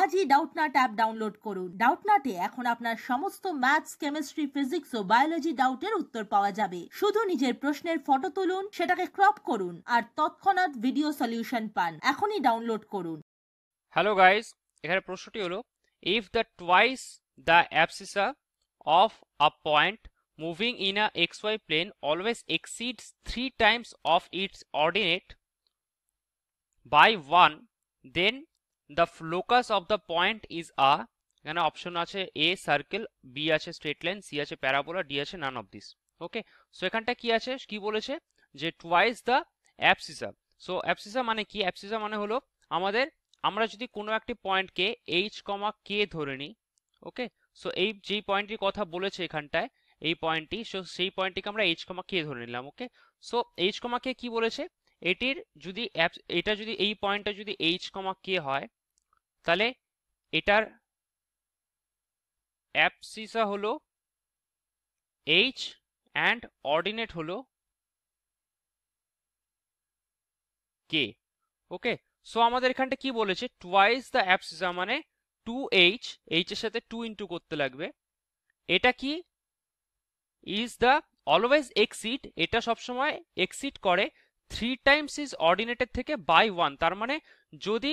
আজই Doubtnut app download করুন ডাউটনাটে এখন আপনার সমস্ত ম্যাথস কেমিস্ট্রি ফিজিক্স ও বায়োলজি ডাউটের উত্তর পাওয়া যাবে শুধু নিজের প্রশ্নের ফটো তুলুন সেটাকে ক্রপ করুন আর তৎক্ষণাৎ ভিডিও সলিউশন পান এখনই ডাউনলোড করুন হ্যালো গাইস এখানে প্রশ্নটি হলো if the twice the abscissa of a point moving in a x y plane always exceeds three times of its ordinate by one then the locus of the point is a এখানে option আছে A circle B আছে straight line C আছে parabola D আছে none of this okay so এখানটা কি আছে কি বলেছে যে twice the abscissa so abscissa মানে কি অ্যাপসিসা মানে হলো আমাদের আমরা যদি কোনো একটি পয়েন্টকে এইচ কমা কে ধরে নিই ওকে সো এই যেই পয়েন্টটির কথা বলেছে এখানটায় এই পয়েন্টটি সো সেই পয়েন্টটিকে আমরা এইচ কমা কে ধরে নিলাম ওকে সো এইচ কমা কে কি বলেছে এটির যদি এটা যদি এই পয়েন্টটা যদি এইচ কমা কে হয় তাহলে এটার অ্যাপসিসা হলো এইচ অ্যান্ড অর্ডিনেট হলো কে ওকে সো আমাদের এখানটা কি বলেছে টুয়াইস দ্য অ্যাপসিসা মানে টু এইচ এইচ এর সাথে টু ইন্টু করতে লাগবে এটা কি ইজ দ্য অলওয়েজ এক্সিট এটা সবসময় এক্সিট করে থ্রি টাইমস ইজ অর্ডিনেটের থেকে বাই ওয়ান তার মানে যদি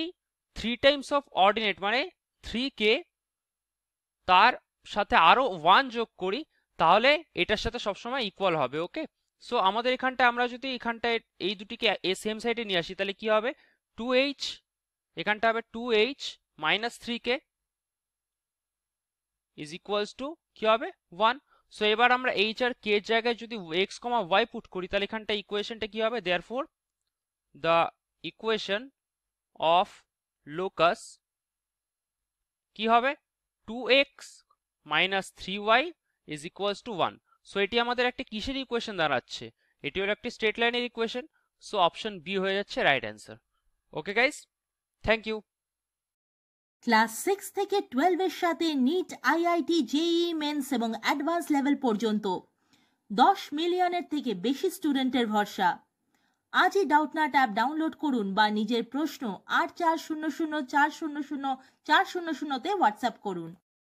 থ্রি টাইমস অফ অর্ডিনেট মানে থ্রি কে তার সাথে আরও ওয়ান যোগ করি তাহলে এটার সাথে সবসময় ইকুয়াল হবে ওকে সো আমাদের এখানটা আমরা যদি এখানটায় এই দুটিকে সেম সাইডে নিয়ে আসি তাহলে কি হবে টু এইচ এখানটা হবে two H minus three K is equals to কি হবে ওয়ান সো এবার আমরা এইচ আর কে জায়গায় যদি এক্স কমা ওয়াই পুট করি তাহলে এখানটা ইকুয়েশনটা কি হবে therefore the equation of locus কি হবে two X minus three Y is equals to one so এটি আমাদের একটা কিসের ইকুয়েশন দাঁড়াচ্ছে এটি হলো একটি স্ট্রেট লাইনের ইকুয়েশন সো অপশন বি হয়ে যাচ্ছে right answer okay guys thank you class six থেকে টুয়েলভের সাথে নিট আইআইটি জেই মেন্স এবং অ্যাডভান্স লেভেল পর্যন্ত দশ মিলিয়নের থেকে বেশি স্টুডেন্টের ভরসা আজই ডাউটনাট অ্যাপ ডাউনলোড করুন বা নিজের প্রশ্ন আট চার শূন্য শূন্য চার শূন্য শূন্য চার শূন্য শূন্যতে হোয়াটসঅ্যাপ করুন